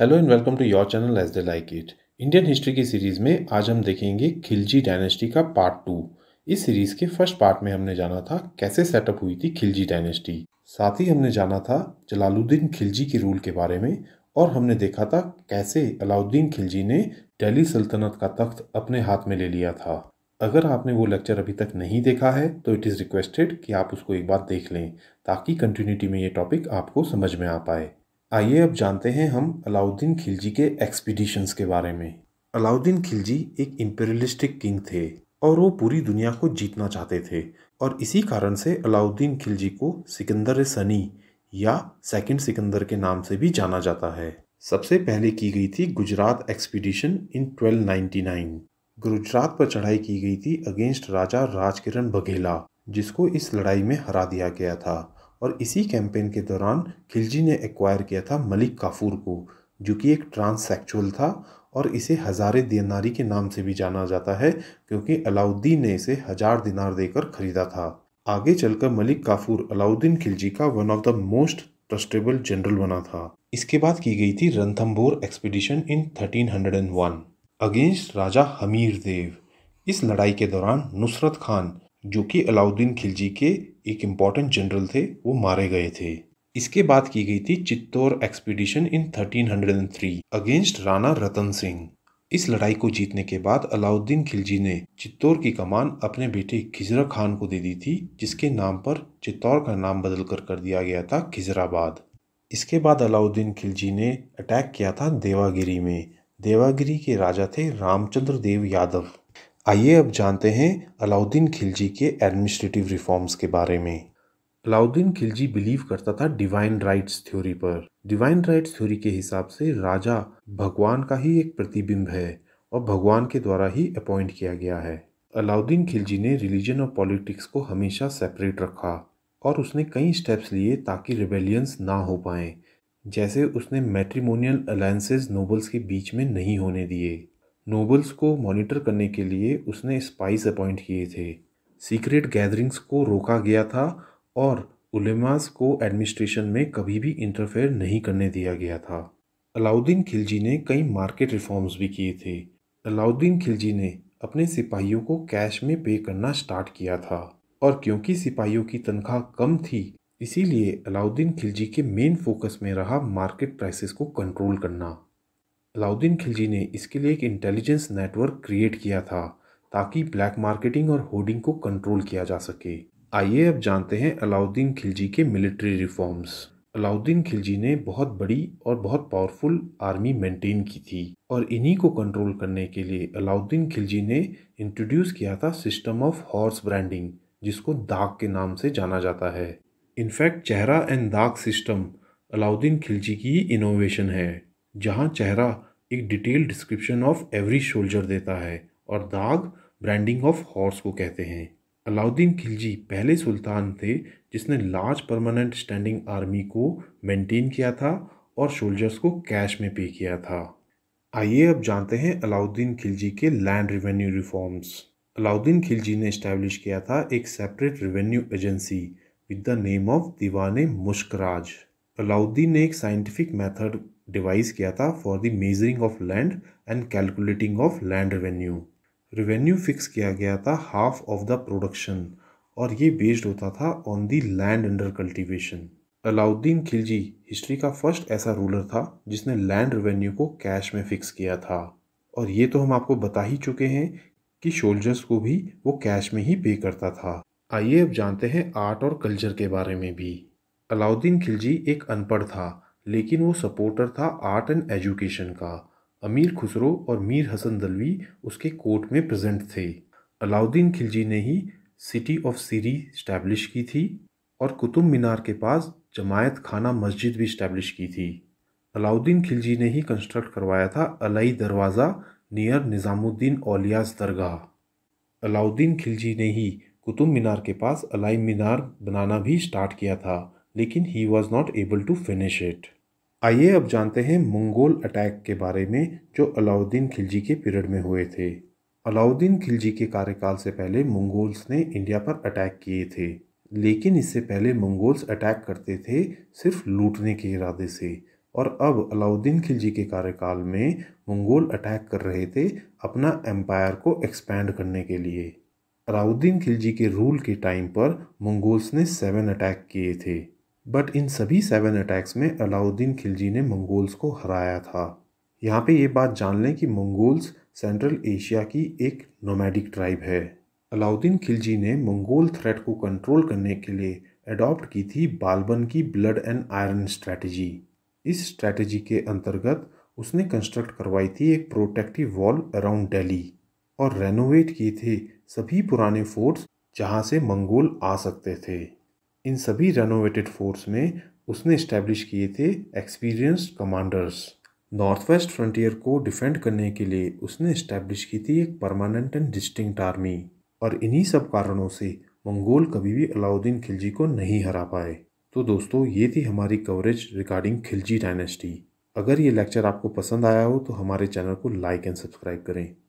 hello and welcome to your channel as they like it Indian history की series में आज हम देखेंगे खिलजी डायनेस्टी का पार्ट टू इस सीरीज़ के फर्स्ट पार्ट में हमने जाना था कैसे सेटअप हुई थी खिलजी डायनेस्टी साथ ही हमने जाना था जलालुद्दीन खिलजी के रूल के बारे में और हमने देखा था कैसे अलाउद्दीन खिलजी ने दिल्ली सल्तनत का तख्त अपने हाथ में ले लिया था अगर आपने वो लेक्चर अभी तक नहीं देखा है तो इट इज़ रिक्वेस्टेड कि आप उसको एक बार देख लें ताकि कंटिन्यूटी में ये टॉपिक आपको समझ में आ पाए आइए अब जानते हैं हम अलाउद्दीन खिलजी के एक्सपीडिशंस के बारे में अलाउद्दीन खिलजी एक इम्पेरियलिस्टिक किंग थे और वो पूरी दुनिया को जीतना चाहते थे और इसी कारण से अलाउद्दीन खिलजी को सिकंदर सनी या सेकंड सिकंदर के नाम से भी जाना जाता है सबसे पहले की गई थी गुजरात एक्सपीडिशन इन 1299 गुजरात पर चढ़ाई की गई थी अगेंस्ट राजा राजकिरण बघेला जिसको इस लड़ाई में हरा दिया गया था और इसी कैंपेन के दौरान खिलजी ने एक्वायर किया था मलिक काफूर को जो कि एक ट्रांससेक्चुअल था और इसे हज़ारे दिनारी के नाम से भी जाना जाता है क्योंकि अलाउद्दीन ने इसे हज़ार दिनार देकर खरीदा था आगे चलकर मलिक काफूर अलाउद्दीन खिलजी का one of the most trustable general बना था इसके बाद की गई थी Ranthambore expedition in 1301 against Raja Hammir Dev इस लड़ाई के दौरान नुसरत खान जो कि अलाउद्दीन खिलजी के एक इम्पॉर्टेंट जनरल थे वो मारे गए थे इसके बाद की गई थी Chittor expedition in 1303 against Rana Ratan Singh इस लड़ाई को जीतने के बाद अलाउद्दीन खिलजी ने चित्तौर की कमान अपने बेटे खिजरा खान को दे दी थी जिसके नाम पर चित्तौर का नाम बदल कर कर दिया गया था खिजराबाद इसके बाद अलाउद्दीन खिलजी ने अटैक किया था देवागिरी में देवागिरी के राजा थे रामचंद्र देव यादव आइए अब जानते हैं अलाउद्दीन खिलजी के एडमिनिस्ट्रेटिव रिफॉर्म्स के बारे में अलाउद्दीन खिलजी बिलीव करता था डिवाइन राइट्स थ्योरी पर डिवाइन राइट्स थ्योरी के हिसाब से राजा भगवान का ही एक प्रतिबिंब है और भगवान के द्वारा ही अपॉइंट किया गया है अलाउद्दीन खिलजी ने रिलीजन और पॉलिटिक्स को हमेशा सेपरेट रखा और उसने कई स्टेप्स लिए ताकि रिबेलियंस ना हो पाएँ जैसे उसने मैट्रिमोनियल अलायंसेज नोबल्स के बीच में नहीं होने दिए नोबल्स को मॉनिटर करने के लिए उसने स्पाइस अपॉइंट किए थे सीक्रेट गैदरिंग्स को रोका गया था और उलेमास को एडमिनिस्ट्रेशन में कभी भी इंटरफेयर नहीं करने दिया गया था अलाउद्दीन खिलजी ने कई मार्केट रिफॉर्म्स भी किए थे अलाउद्दीन खिलजी ने अपने सिपाहियों को कैश में पे करना स्टार्ट किया था और क्योंकि सिपाहियों की तनख्वाह कम थी इसीलिए अलाउद्दीन खिलजी के मेन फोकस में रहा मार्केट प्राइसेस को कंट्रोल करना अलाउद्दीन खिलजी ने इसके लिए एक इंटेलिजेंस नेटवर्क क्रिएट किया था ताकि ब्लैक मार्केटिंग और होर्डिंग को कंट्रोल किया जा सके आइए अब जानते हैं अलाउद्दीन खिलजी के मिलिट्री रिफॉर्म्स अलाउद्दीन खिलजी ने बहुत बड़ी और बहुत पावरफुल आर्मी मेंटेन की थी और इन्हीं को कंट्रोल करने के लिए अलाउद्दीन खिलजी ने इंट्रोड्यूस किया था सिस्टम ऑफ हॉर्स ब्रांडिंग जिसको दाग के नाम से जाना जाता है इनफैक्ट चेहरा एंड दाग सिस्टम अलाउद्दीन खिलजी की इनोवेशन है जहां चेहरा एक detail description of every soldier देता है और दाग ब्रांडिंग ऑफ हॉर्स को कहते हैं अलाउद्दीन खिलजी पहले सुल्तान थे जिसने लार्ज परमानेंट स्टैंडिंग आर्मी को मेंटेन किया था और शोल्जर्स को कैश में पे किया था आइए अब जानते हैं अलाउद्दीन खिलजी के land revenue reforms Alauddin Khilji ने इस्टेब्लिश किया था एक separate revenue agency with the name of Diwan Mustakhraj Alauddin ने एक साइंटिफिक मेथड डिवाइस किया था for the measuring of land and calculating of land revenue revenue fix किया गया था हाफ ऑफ द प्रोडक्शन और ये बेस्ड होता था on the land under cultivation Alauddin Khilji history का फर्स्ट ऐसा रूलर था जिसने लैंड रेवेन्यू को कैश में फिक्स किया था और ये तो हम आपको बता ही चुके हैं कि शोल्जर्स को भी वो कैश में ही पे करता था आइए अब जानते हैं आर्ट और कल्चर के बारे में भी अलाउद्दीन खिलजी एक अनपढ़ था लेकिन वो सपोर्टर था आर्ट एंड एजुकेशन का अमीर खुसरो और मीर हसन दलवी उसके कोर्ट में प्रेजेंट थे अलाउद्दीन खिलजी ने ही सिटी ऑफ सीरी स्टैब्लिश की थी और कुतुब मीनार के पास जमायत खाना मस्जिद भी स्टैब्लिश की थी अलाउद्दीन खिलजी ने ही कंस्ट्रक्ट करवाया था अलई दरवाज़ा नियर निज़ामुद्दीन ओलियास दरगाह अलाउद्दीन खिलजी ने ही कुतुब मीनार के पास अलाई मीनार बनाना भी स्टार्ट किया था लेकिन he was not able to finish it आइए अब जानते हैं मंगोल अटैक के बारे में जो अलाउद्दीन खिलजी के पीरियड में हुए थे अलाउद्दीन खिलजी के कार्यकाल से पहले मंगोल्स ने इंडिया पर अटैक किए थे लेकिन इससे पहले मंगोल्स अटैक करते थे सिर्फ लूटने के इरादे से और अब अलाउद्दीन खिलजी के कार्यकाल में मंगोल अटैक कर रहे थे अपना एम्पायर को एक्सपैंड करने के लिए अलाउद्दीन खिलजी के रूल के टाइम पर मंगोल्स ने सेवन अटैक किए थे बट इन सभी सेवन अटैक्स में अलाउद्दीन खिलजी ने मंगोल्स को हराया था यहाँ पे ये बात जान लें कि मंगोल्स सेंट्रल एशिया की एक नोमैडिक ट्राइब है अलाउद्दीन खिलजी ने मंगोल थ्रेट को कंट्रोल करने के लिए अडॉप्ट की थी बालबन की ब्लड एंड आयरन स्ट्रैटेजी इस स्ट्रैटेजी के अंतर्गत उसने कंस्ट्रक्ट करवाई थी एक प्रोटेक्टिव वॉल अराउंड दिल्ली और रेनोवेट किए थे सभी पुराने फोर्ट्स जहाँ से मंगोल आ सकते थे इन सभी रेनोवेटेड फोर्स में उसने इस्टेब्लिश किए थे experienced commanders north west frontier को डिफेंड करने के लिए उसने इस्टेब्लिश की थी एक परमानेंट एंड डिस्टिंग आर्मी और इन्हीं सब कारणों से मंगोल कभी भी अलाउद्दीन खिलजी को नहीं हरा पाए तो दोस्तों ये थी हमारी कवरेज रिगार्डिंग खिलजी डायनेस्टी अगर ये लेक्चर आपको पसंद आया हो तो हमारे चैनल को लाइक एंड सब्सक्राइब करें